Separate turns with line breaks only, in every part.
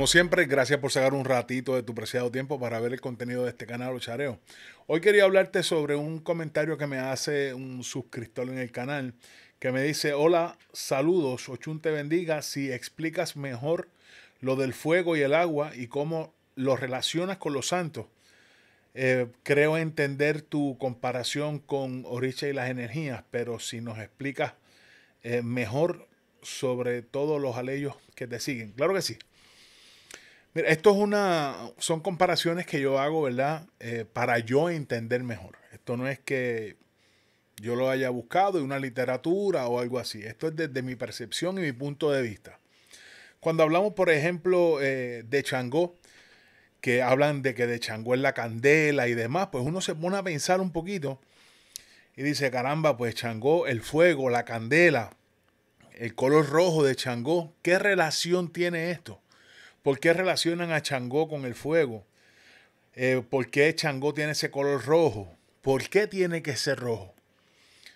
Como siempre, gracias por sacar un ratito de tu preciado tiempo para ver el contenido de este canal Ochareo. Hoy quería hablarte sobre un comentario que me hace un suscriptor en el canal que me dice, hola, saludos, Ochun te bendiga, si explicas mejor lo del fuego y el agua y cómo lo relacionas con los santos. Eh, creo entender tu comparación con Orisha y las energías, pero si nos explicas eh, mejor sobre todos los alellos que te siguen. Claro que sí. Mira, esto es una, son comparaciones que yo hago, ¿verdad? Eh, para yo entender mejor. Esto no es que yo lo haya buscado en una literatura o algo así. Esto es desde mi percepción y mi punto de vista. Cuando hablamos, por ejemplo, eh, de Changó, que hablan de que de Changó es la candela y demás, pues uno se pone a pensar un poquito y dice, caramba, pues Changó, el fuego, la candela, el color rojo de Changó, ¿qué relación tiene esto? ¿Por qué relacionan a Changó con el fuego? Eh, ¿Por qué Changó tiene ese color rojo? ¿Por qué tiene que ser rojo?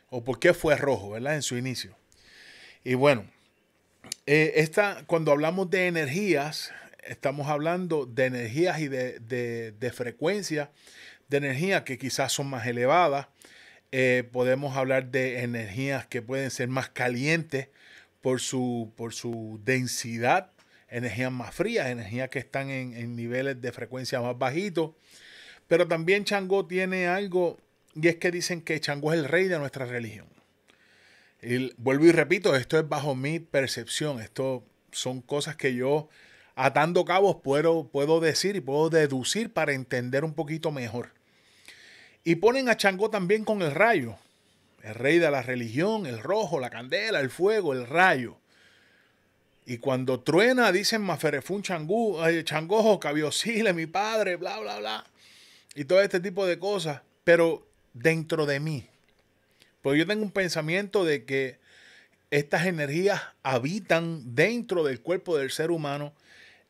¿O por qué fue rojo, verdad? En su inicio. Y bueno, eh, cuando hablamos de energías, estamos hablando de energías y de, de, de frecuencias de energía que quizás son más elevadas. Eh, podemos hablar de energías que pueden ser más calientes por su, por su densidad energías más frías, energías que están en, niveles de frecuencia más bajitos. Pero también Changó tiene algo, y es que dicen que Changó es el rey de nuestra religión. Y vuelvo y repito, esto es bajo mi percepción, esto son cosas que yo atando cabos puedo, puedo decir y puedo deducir para entender un poquito mejor. Y ponen a Changó también con el rayo, el rey de la religión, el rojo, la candela, el fuego, el rayo. Y cuando truena, dicen maferefun Changú, eh, Changojo, Cabiosile, mi padre, bla, bla, bla. Y todo este tipo de cosas. Pero dentro de mí. Pues yo tengo un pensamiento de que estas energías habitan dentro del cuerpo del ser humano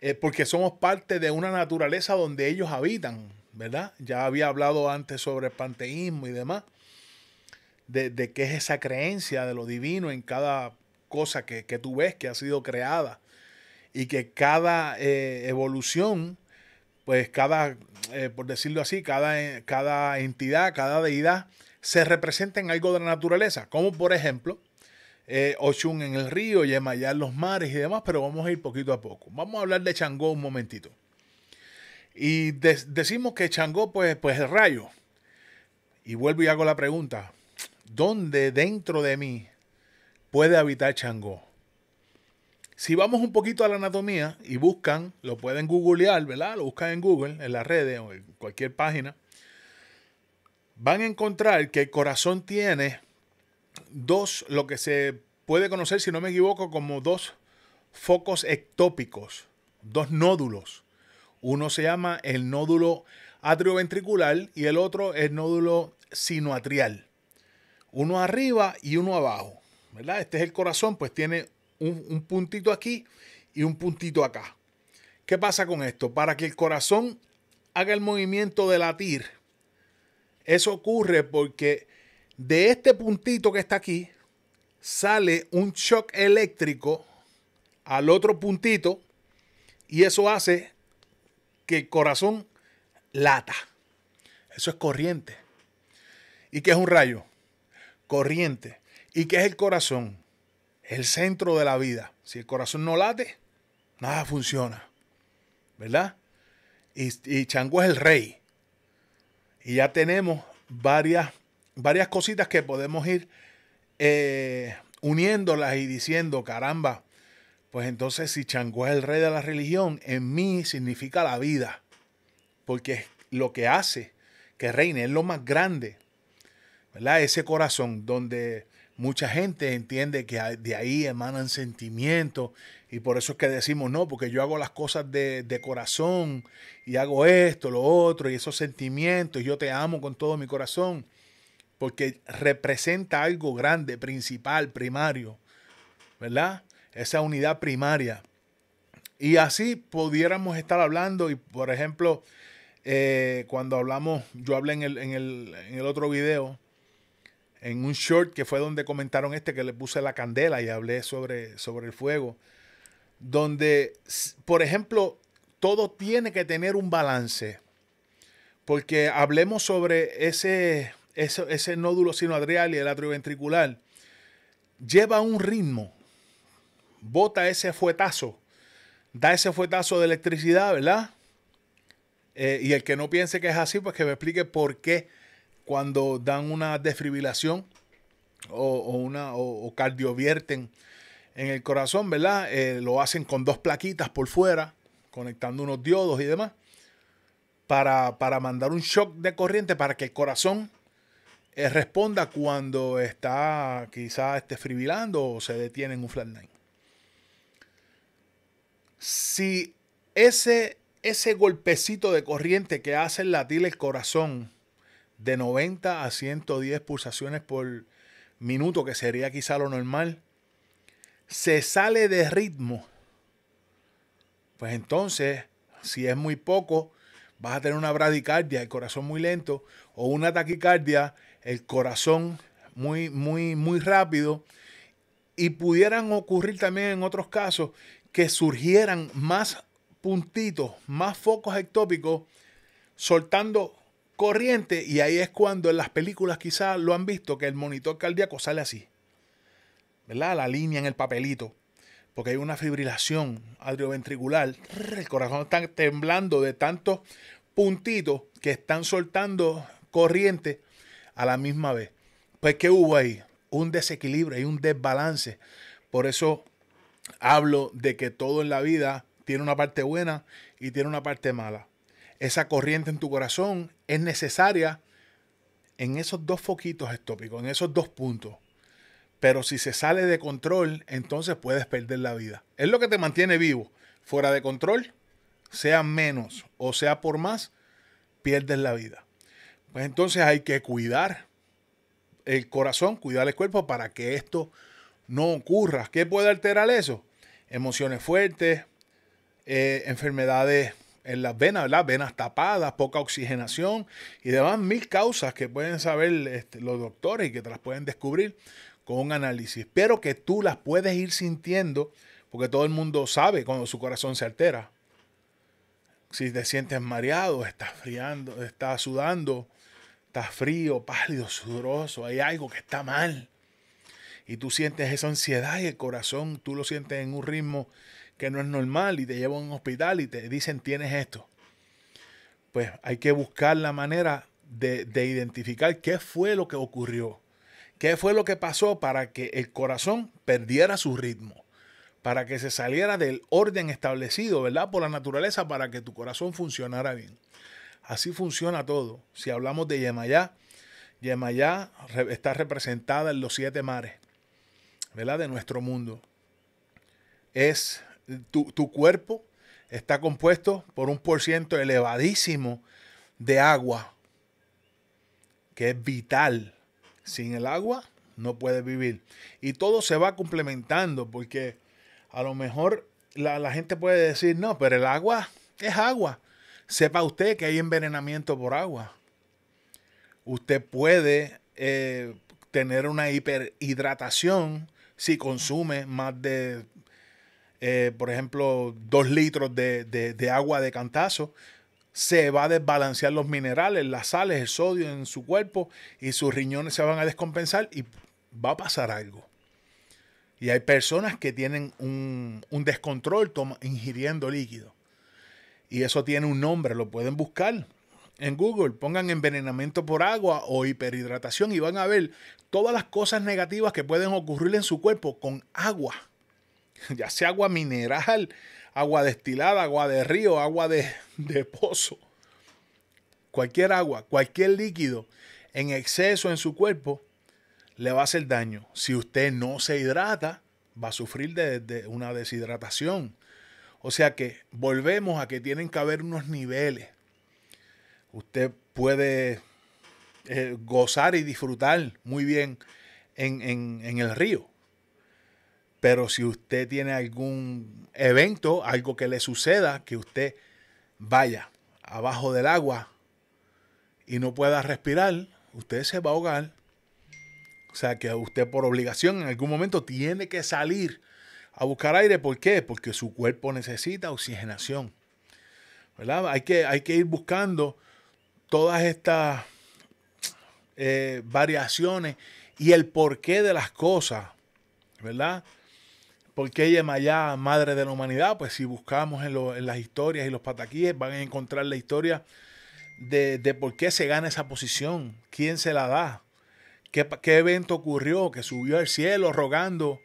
eh, porque somos parte de una naturaleza donde ellos habitan, ¿verdad? Ya había hablado antes sobre el panteísmo y demás, de qué es esa creencia de lo divino en cada cosa que, tú ves que ha sido creada y que cada eh, evolución, pues cada, eh, por decirlo así, cada, eh, cada entidad, cada deidad, se representa en algo de la naturaleza, como por ejemplo eh, Oshun en el río, Yemayá en los mares y demás, pero vamos a ir poquito a poco. Vamos a hablar de Changó un momentito. Y decimos que Changó pues, pues rayo. Y vuelvo y hago la pregunta, ¿dónde dentro de mí puede habitar Changó. Si vamos un poquito a la anatomía y buscan, lo pueden googlear, ¿verdad? Lo buscan en Google, en las redes o en cualquier página, van a encontrar que el corazón tiene dos, lo que se puede conocer, si no me equivoco, como dos focos ectópicos, dos nódulos. Uno se llama el nódulo atrioventricular y el otro el nódulo sinoatrial. Uno arriba y uno abajo. Este es el corazón, pues tiene un, un puntito aquí y un puntito acá. ¿Qué pasa con esto? Para que el corazón haga el movimiento de latir, eso ocurre porque de este puntito que está aquí sale un shock eléctrico al otro puntito y eso hace que el corazón lata. Eso es corriente. ¿Y qué es un rayo? Corriente. ¿Y qué es el corazón? El centro de la vida. Si el corazón no late, nada funciona. ¿Verdad? Y, y Chango es el rey. Y ya tenemos varias, varias cositas que podemos ir eh, uniéndolas y diciendo, caramba, pues entonces si Chango es el rey de la religión, en mí significa la vida. Porque es lo que hace que reine, es lo más grande. ¿Verdad? Ese corazón donde mucha gente entiende que de ahí emanan sentimientos y por eso es que decimos no, porque yo hago las cosas de, corazón y hago esto, lo otro y esos sentimientos, yo te amo con todo mi corazón, porque representa algo grande, principal, primario, ¿verdad? Esa unidad primaria. Y así pudiéramos estar hablando y por ejemplo, eh, cuando hablamos, yo hablé en el, en el otro video, en un short que fue donde comentaron este que le puse la candela y hablé sobre, sobre el fuego, donde, por ejemplo, todo tiene que tener un balance, porque hablemos sobre ese, ese, ese nódulo sinoadrial y el atrioventricular. lleva un ritmo, bota ese fuetazo, da ese fuetazo de electricidad, ¿verdad? Eh, y el que no piense que es así, pues que me explique por qué cuando dan una desfibrilación o, una, o, cardiovierten en el corazón, ¿verdad? Eh, lo hacen con dos plaquitas por fuera, conectando unos diodos y demás, para, para mandar un shock de corriente para que el corazón eh, responda cuando está quizás esté o se detiene en un flatline. Si ese, ese golpecito de corriente que hace latir el corazón de 90 a 110 pulsaciones por minuto, que sería quizá lo normal, se sale de ritmo, pues entonces, si es muy poco, vas a tener una bradicardia, el corazón muy lento, o una taquicardia, el corazón muy, muy, muy rápido. Y pudieran ocurrir también en otros casos que surgieran más puntitos, más focos ectópicos, soltando corriente y ahí es cuando en las películas quizás lo han visto que el monitor cardíaco sale así, ¿verdad? La línea en el papelito, porque hay una fibrilación atrioventricular, el corazón está temblando de tantos puntitos que están soltando corriente a la misma vez. Pues ¿qué hubo ahí? Un desequilibrio, hay un desbalance. Por eso hablo de que todo en la vida tiene una parte buena y tiene una parte mala esa corriente en tu corazón es necesaria en esos dos foquitos estópicos, en esos dos puntos. Pero si se sale de control, entonces puedes perder la vida. Es lo que te mantiene vivo. Fuera de control, sea menos o sea por más, pierdes la vida. Pues entonces hay que cuidar el corazón, cuidar el cuerpo para que esto no ocurra. ¿Qué puede alterar eso? Emociones fuertes, eh, enfermedades en las venas, ¿verdad? Venas tapadas, poca oxigenación y demás mil causas que pueden saber este, los doctores y que te las pueden descubrir con un análisis, pero que tú las puedes ir sintiendo porque todo el mundo sabe cuando su corazón se altera. Si te sientes mareado, estás friando, estás sudando, estás frío, pálido, sudoroso, hay algo que está mal. Y tú sientes esa ansiedad y el corazón, tú lo sientes en un ritmo que no es normal y te llevan a un hospital y te dicen tienes esto. Pues hay que buscar la manera de, de identificar qué fue lo que ocurrió, qué fue lo que pasó para que el corazón perdiera su ritmo, para que se saliera del orden establecido, ¿verdad? Por la naturaleza, para que tu corazón funcionara bien. Así funciona todo. Si hablamos de Yemayá, Yemayá está representada en los siete mares, ¿verdad? De nuestro mundo. Es tu, cuerpo está compuesto por un porciento elevadísimo de agua, que es vital. Sin el agua no puedes vivir. Y todo se va complementando porque a lo mejor la, gente puede decir, no, pero el agua es agua. Sepa usted que hay envenenamiento por agua. Usted puede eh, tener una hiperhidratación si consume más de eh, por ejemplo, dos litros de, agua de cantazo, se va a desbalancear los minerales, las sales, el sodio en su cuerpo y sus riñones se van a descompensar y va a pasar algo. Y hay personas que tienen un, descontrol ingiriendo líquido. Y eso tiene un nombre, lo pueden buscar en Google, pongan envenenamiento por agua o hiperhidratación y van a ver todas las cosas negativas que pueden ocurrir en su cuerpo con agua. ya sea agua mineral, agua destilada, agua de río, agua de, pozo, cualquier agua, cualquier líquido en exceso en su cuerpo, le va a hacer daño. Si usted no se hidrata, va a sufrir de, una deshidratación. O sea que volvemos a que tienen que haber unos niveles. Usted puede eh, gozar y disfrutar muy bien en el río, pero si usted tiene algún evento, algo que le suceda, que usted vaya abajo del agua y no pueda respirar, usted se va a ahogar. O sea que usted por obligación en algún momento tiene que salir a buscar aire. ¿Por qué? Porque su cuerpo necesita oxigenación. ¿Verdad? Hay que, hay que ir buscando todas estas eh, variaciones y el porqué de las cosas. ¿Verdad? ¿Por qué Yemayá, madre de la humanidad? Pues si buscamos en, las historias y los pataquíes, van a encontrar la historia de, por qué se gana esa posición, quién se la da, qué, evento ocurrió, que subió al cielo rogando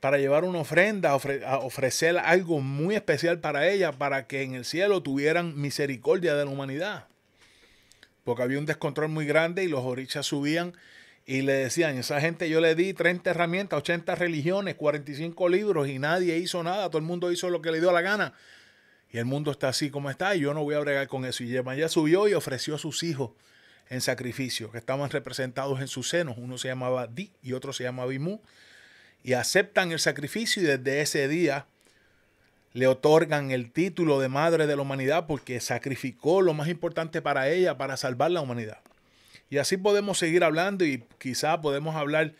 para llevar una ofrenda, ofrecer algo muy especial para ella, para que en el cielo tuvieran misericordia de la humanidad. Porque había un descontrol muy grande y los orichas subían y le decían, esa gente yo le di 30 herramientas, 80 religiones, 45 libros y nadie hizo nada, todo el mundo hizo lo que le dio la gana. Y el mundo está así como está y yo no voy a bregar con eso. Y ya subió y ofreció a sus hijos en sacrificio, que estaban representados en sus senos. Uno se llamaba Di y otro se llamaba Bimú. Y aceptan el sacrificio y desde ese día le otorgan el título de madre de la humanidad porque sacrificó lo más importante para ella, para salvar la humanidad. Y así podemos seguir hablando y quizá podemos hablar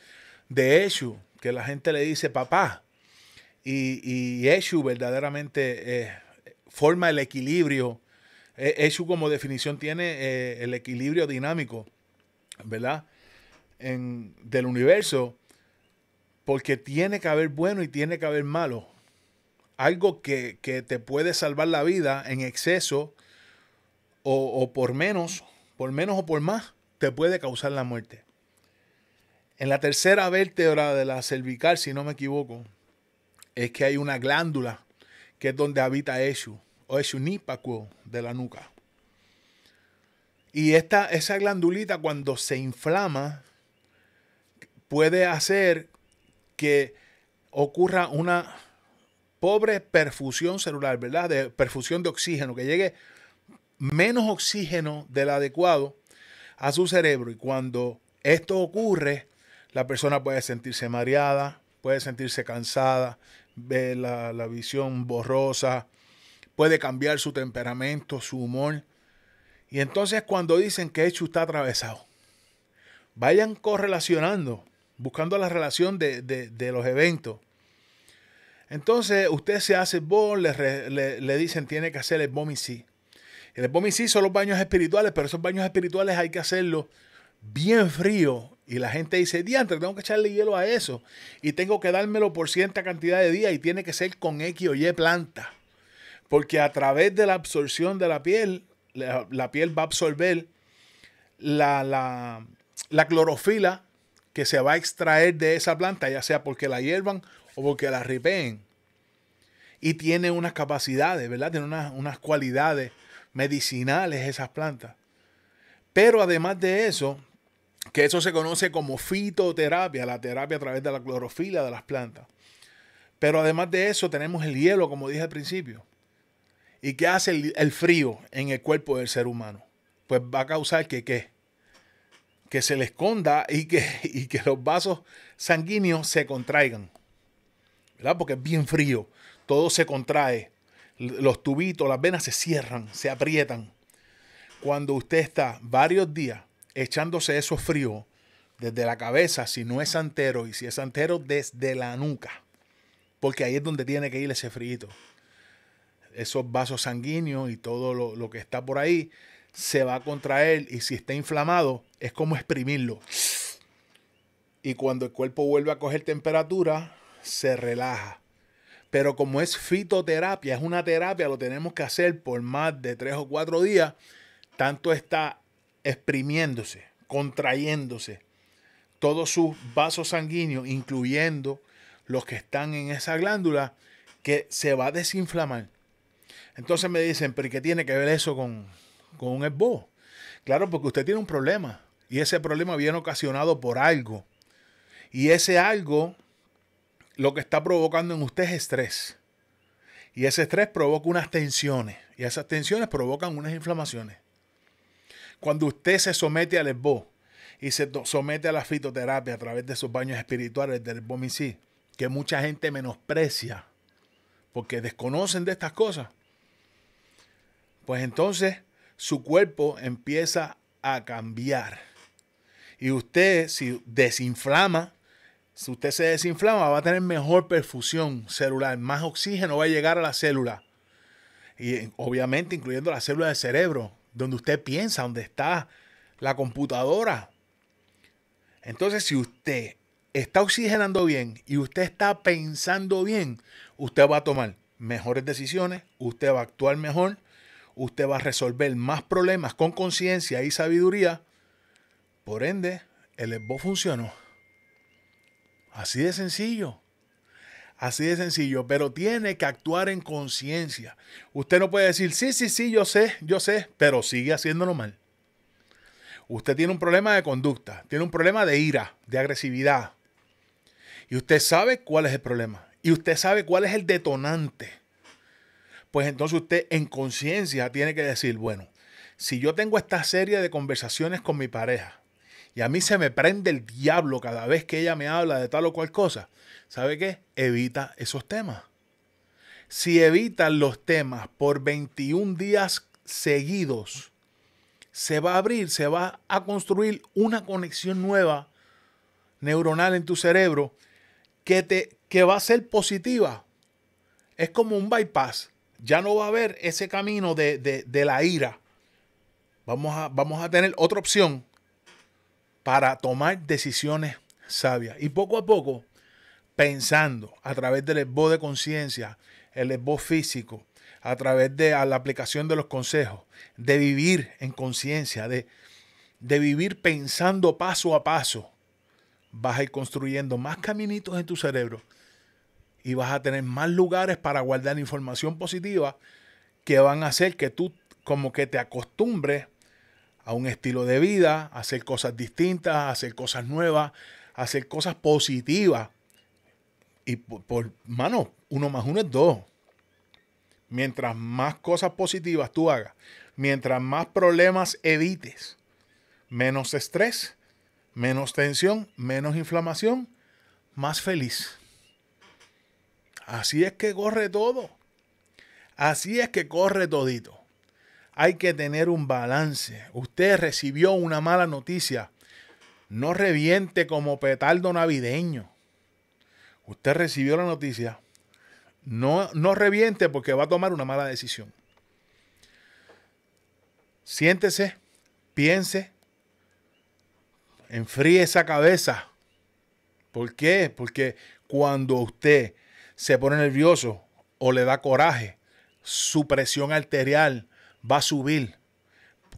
de Eshu, que la gente le dice papá. Y, y Eshu verdaderamente eh, forma el equilibrio. Eh, Eshu como definición tiene eh, el equilibrio dinámico, ¿verdad? En, del universo, porque tiene que haber bueno y tiene que haber malo. Algo que, te puede salvar la vida en exceso o por menos, por menos o por más te puede causar la muerte. En la tercera vértebra de la cervical, si no me equivoco, es que hay una glándula que es donde habita eso, o un nípaco de la nuca. Y esta, esa glandulita cuando se inflama puede hacer que ocurra una pobre perfusión celular, ¿verdad? De perfusión de oxígeno, que llegue menos oxígeno del adecuado a su cerebro y cuando esto ocurre, la persona puede sentirse mareada, puede sentirse cansada, ve la, visión borrosa, puede cambiar su temperamento, su humor. Y entonces cuando dicen que hecho está atravesado, vayan correlacionando, buscando la relación de, de, los eventos. Entonces usted se hace bol le, le, dicen tiene que hacer el sí. En el bombing sí son los baños espirituales, pero esos baños espirituales hay que hacerlo bien frío. Y la gente dice, diantre, tengo que echarle hielo a eso. Y tengo que dármelo por cierta cantidad de días y tiene que ser con X o Y planta. Porque a través de la absorción de la piel, la, piel va a absorber la, clorofila que se va a extraer de esa planta, ya sea porque la hiervan o porque la ripeen. Y tiene unas capacidades, ¿verdad? Tiene unas, unas cualidades medicinales esas plantas. Pero además de eso, que eso se conoce como fitoterapia, la terapia a través de la clorofila de las plantas. Pero además de eso tenemos el hielo, como dije al principio. ¿Y qué hace el, frío en el cuerpo del ser humano? Pues va a causar que qué? Que se le esconda y que, y que los vasos sanguíneos se contraigan. ¿Verdad? Porque es bien frío, todo se contrae los tubitos, las venas se cierran, se aprietan. Cuando usted está varios días echándose eso frío desde la cabeza, si no es antero, y si es antero, desde la nuca. Porque ahí es donde tiene que ir ese frío. Esos vasos sanguíneos y todo lo, lo que está por ahí se va a contraer y si está inflamado es como exprimirlo. Y cuando el cuerpo vuelve a coger temperatura, se relaja. Pero como es fitoterapia, es una terapia, lo tenemos que hacer por más de tres o cuatro días, tanto está exprimiéndose, contrayéndose todos sus vasos sanguíneos, incluyendo los que están en esa glándula, que se va a desinflamar. Entonces me dicen, pero ¿qué tiene que ver eso con, un esbozo? Claro, porque usted tiene un problema y ese problema viene ocasionado por algo. Y ese algo lo que está provocando en usted es estrés. Y ese estrés provoca unas tensiones. Y esas tensiones provocan unas inflamaciones. Cuando usted se somete al esbo y se somete a la fitoterapia a través de sus baños espirituales del esbomicid, que mucha gente menosprecia porque desconocen de estas cosas, pues entonces su cuerpo empieza a cambiar. Y usted, si desinflama si usted se desinflama, va a tener mejor perfusión celular, más oxígeno va a llegar a la célula. Y eh, obviamente incluyendo la célula del cerebro, donde usted piensa, donde está la computadora. Entonces, si usted está oxigenando bien y usted está pensando bien, usted va a tomar mejores decisiones, usted va a actuar mejor, usted va a resolver más problemas con conciencia y sabiduría. Por ende, el esbo funcionó. Así de sencillo. Así de sencillo, pero tiene que actuar en conciencia. Usted no puede decir, sí, sí, sí, yo sé, yo sé, pero sigue haciéndolo mal. Usted tiene un problema de conducta, tiene un problema de ira, de agresividad. Y usted sabe cuál es el problema. Y usted sabe cuál es el detonante. Pues entonces usted en conciencia tiene que decir, bueno, si yo tengo esta serie de conversaciones con mi pareja, y a mí se me prende el diablo cada vez que ella me habla de tal o cual cosa, ¿sabe qué? Evita esos temas. Si evitas los temas por 21 días seguidos, se va a abrir, se va a construir una conexión nueva neuronal en tu cerebro que, te, que va a ser positiva. Es como un bypass. Ya no va a haber ese camino de, de, de la ira. Vamos a, vamos a tener otra opción para tomar decisiones sabias. Y poco a poco, pensando a través del esbo de conciencia, el esbo físico, a través de la aplicación de los consejos, de vivir en conciencia, de, de vivir pensando paso a paso, vas a ir construyendo más caminitos en tu cerebro y vas a tener más lugares para guardar información positiva que van a hacer que tú como que te acostumbres a un estilo de vida, hacer cosas distintas, hacer cosas nuevas, hacer cosas positivas. Y por, por, mano, uno más uno es dos. Mientras más cosas positivas tú hagas, mientras más problemas evites, menos estrés, menos tensión, menos inflamación, más feliz. Así es que corre todo. Así es que corre todito hay que tener un balance. Usted recibió una mala noticia. No reviente como petardo navideño. Usted recibió la noticia. No, no reviente porque va a tomar una mala decisión. Siéntese, piense, enfríe esa cabeza. ¿Por qué? Porque cuando usted se pone nervioso o le da coraje, su presión arterial va a subir,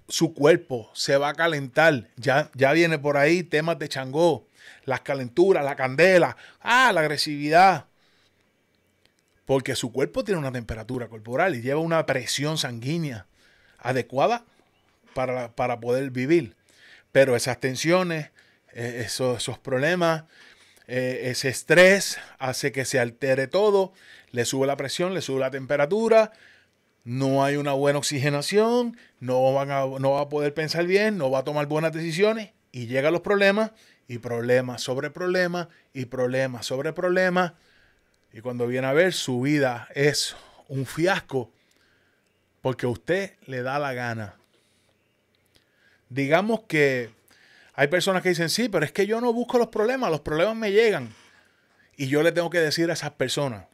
su cuerpo se va a calentar. Ya, ya viene por ahí temas de changó, las calenturas, la candela, ah, la agresividad. Porque su cuerpo tiene una temperatura corporal y lleva una presión sanguínea adecuada para, para poder vivir. Pero esas tensiones, eh, esos, esos problemas, eh, ese estrés hace que se altere todo, le sube la presión, le sube la temperatura, no hay una buena oxigenación, no, van no va a poder pensar bien, no va a tomar buenas decisiones y llegan los problemas y problemas sobre problemas y problemas sobre problemas. Y cuando viene a ver, su vida es un fiasco porque usted le da la gana. Digamos que hay personas que dicen, sí, pero es que yo no busco los problemas, los problemas me llegan. Y yo le tengo que decir a esas personas,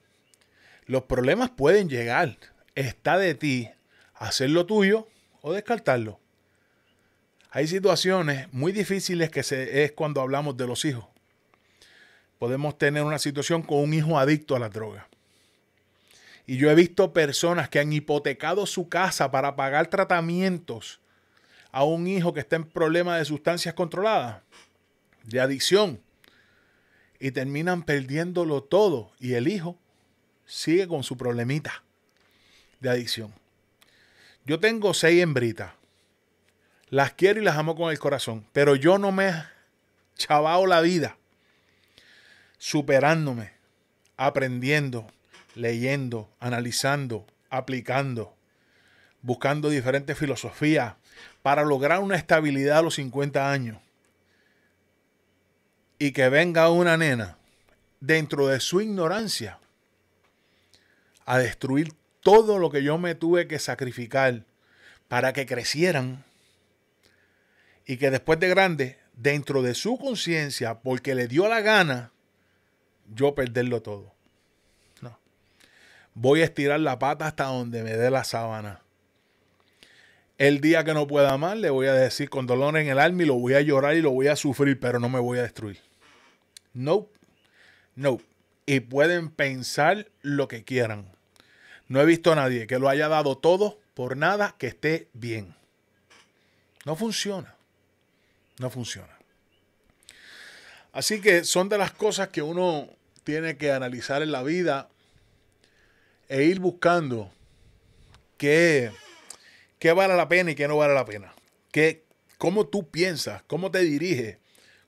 los problemas pueden llegar, está de ti hacerlo tuyo o descartarlo. Hay situaciones muy difíciles que se, es cuando hablamos de los hijos. Podemos tener una situación con un hijo adicto a la droga. Y yo he visto personas que han hipotecado su casa para pagar tratamientos a un hijo que está en problema de sustancias controladas, de adicción, y terminan perdiéndolo todo y el hijo sigue con su problemita de adicción. Yo tengo seis hembritas. Las quiero y las amo con el corazón, pero yo no me he chavado la vida superándome, aprendiendo, leyendo, analizando, aplicando, buscando diferentes filosofías para lograr una estabilidad a los 50 años. Y que venga una nena dentro de su ignorancia a destruir todo lo que yo me tuve que sacrificar para que crecieran y que después de grande, dentro de su conciencia, porque le dio la gana, yo perderlo todo. No. Voy a estirar la pata hasta donde me dé la sábana. El día que no pueda más, le voy a decir con dolor en el alma y lo voy a llorar y lo voy a sufrir, pero no me voy a destruir. No, no. Y pueden pensar lo que quieran. No he visto a nadie que lo haya dado todo por nada que esté bien. No funciona. No funciona. Así que son de las cosas que uno tiene que analizar en la vida e ir buscando qué, vale la pena y qué no vale la pena. Qué, cómo tú piensas, cómo te diriges,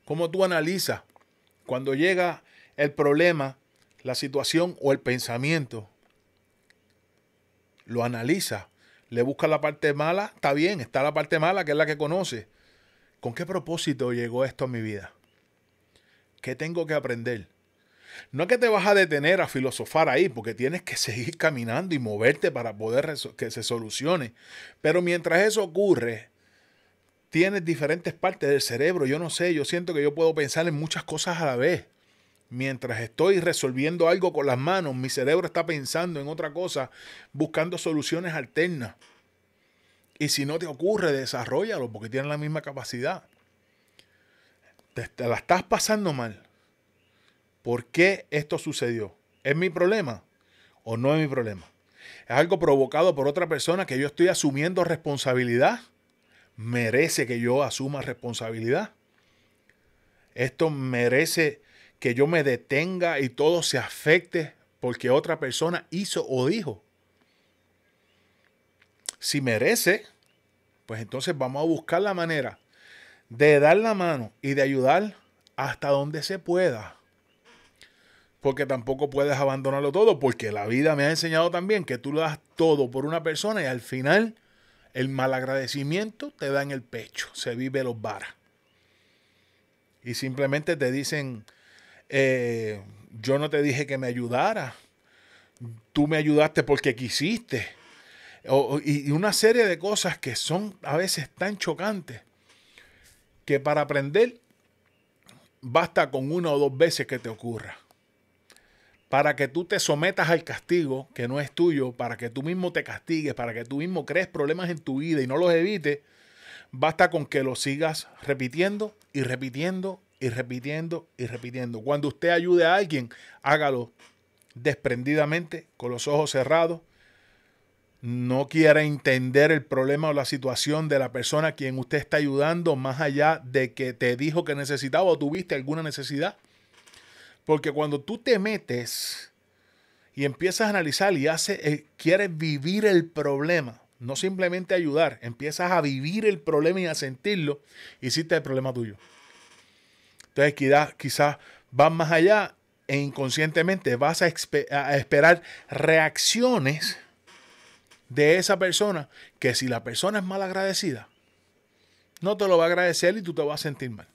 cómo tú analizas cuando llega el problema, la situación o el pensamiento lo analiza, le busca la parte mala, está bien, está la parte mala que es la que conoce. ¿Con qué propósito llegó esto a mi vida? ¿Qué tengo que aprender? No es que te vas a detener a filosofar ahí, porque tienes que seguir caminando y moverte para poder que se solucione. Pero mientras eso ocurre, tienes diferentes partes del cerebro. Yo no sé, yo siento que yo puedo pensar en muchas cosas a la vez. Mientras estoy resolviendo algo con las manos, mi cerebro está pensando en otra cosa, buscando soluciones alternas. Y si no te ocurre, desarrollalo porque tienen la misma capacidad. te, la estás pasando mal. ¿Por qué esto sucedió? ¿Es mi problema o no es mi problema? ¿Es algo provocado por otra persona que yo estoy asumiendo responsabilidad? ¿Merece que yo asuma responsabilidad? ¿Esto merece que yo me detenga y todo se afecte porque otra persona hizo o dijo. Si merece, pues entonces vamos a buscar la manera de dar la mano y de ayudar hasta donde se pueda. Porque tampoco puedes abandonarlo todo, porque la vida me ha enseñado también que tú lo das todo por una persona y al final el mal agradecimiento te da en el pecho, se vive los varas. Y simplemente te dicen, eh, yo no te dije que me ayudara, tú me ayudaste porque quisiste. y una serie de cosas que son a veces tan chocantes que para aprender basta con una o dos veces que te ocurra. Para que tú te sometas al castigo que no es tuyo, para que tú mismo te castigues, para que tú mismo crees problemas en tu vida y no los evites, basta con que lo sigas repitiendo y repitiendo y repitiendo y repitiendo. Cuando usted ayude a alguien, hágalo desprendidamente, con los ojos cerrados. No quiera entender el problema o la situación de la persona a quien usted está ayudando, más allá de que te dijo que necesitaba o tuviste alguna necesidad. Porque cuando tú te metes y empiezas a analizar y hace, eh, quieres vivir el problema, no simplemente ayudar, empiezas a vivir el problema y a sentirlo, hiciste el problema tuyo. Entonces quizás vas más allá e inconscientemente vas a, esperar reacciones de esa persona que si la persona es mal agradecida, no te lo va a agradecer y tú te vas a sentir mal.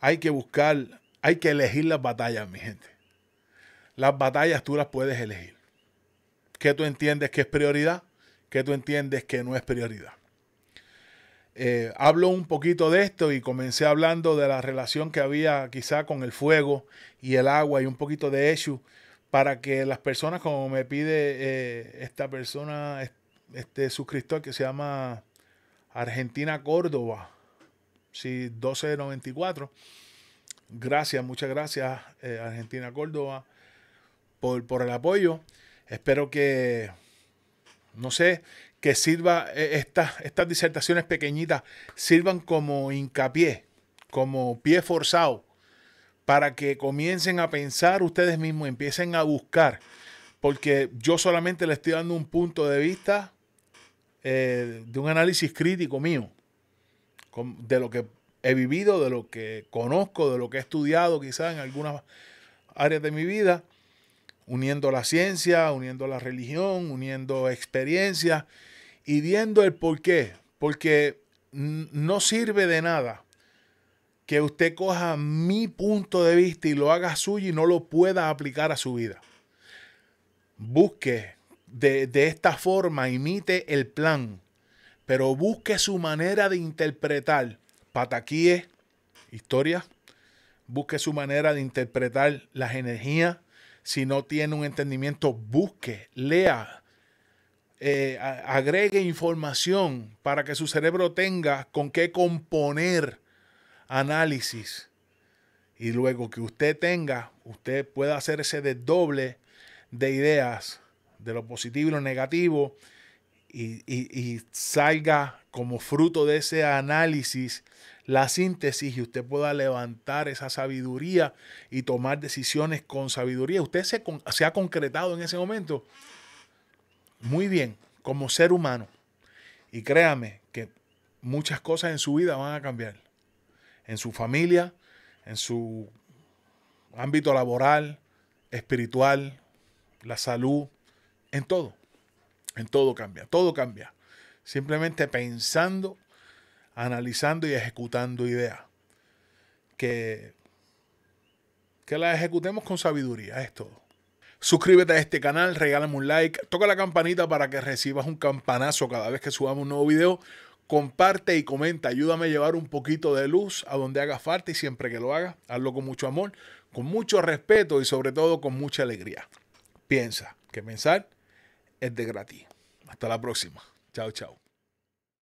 Hay que buscar, hay que elegir las batallas, mi gente. Las batallas tú las puedes elegir. Que tú entiendes que es prioridad? que tú entiendes que no es prioridad? Eh, hablo un poquito de esto y comencé hablando de la relación que había quizá con el fuego y el agua y un poquito de eso para que las personas, como me pide eh, esta persona, este suscriptor que se llama Argentina Córdoba, sí, 1294. Gracias, muchas gracias eh, Argentina Córdoba por, por el apoyo. Espero que, no sé, que sirva eh, estas disertaciones pequeñitas sirvan como hincapié, como pie forzado, para que comiencen a pensar ustedes mismos, empiecen a buscar, porque yo solamente le estoy dando un punto de vista eh, de un análisis crítico mío, de lo que he vivido, de lo que conozco, de lo que he estudiado quizás en algunas áreas de mi vida, uniendo la ciencia, uniendo la religión, uniendo experiencias y viendo el por qué, porque no sirve de nada que usted coja mi punto de vista y lo haga suyo y no lo pueda aplicar a su vida. Busque de, esta forma, imite el plan, pero busque su manera de interpretar pataquíes, historias, busque su manera de interpretar las energías. Si no tiene un entendimiento, busque, lea, eh, agregue información para que su cerebro tenga con qué componer análisis. Y luego que usted tenga, usted pueda hacer ese desdoble de ideas de lo positivo y lo negativo y, salga como fruto de ese análisis la síntesis y usted pueda levantar esa sabiduría y tomar decisiones con sabiduría. Usted se, se ha concretado en ese momento muy bien como ser humano. Y créame que muchas cosas en su vida van a cambiar. En su familia, en su ámbito laboral, espiritual, la salud, en todo. En todo cambia, todo cambia. Simplemente pensando, analizando y ejecutando ideas. Que, que las ejecutemos con sabiduría, es todo. Suscríbete a este canal, regálame un like, toca la campanita para que recibas un campanazo cada vez que subamos un nuevo video. Comparte y comenta, ayúdame a llevar un poquito de luz a donde haga falta y siempre que lo hagas, hazlo con mucho amor, con mucho respeto y sobre todo con mucha alegría. Piensa que pensar es de gratis. Hasta la próxima. Chao, chao.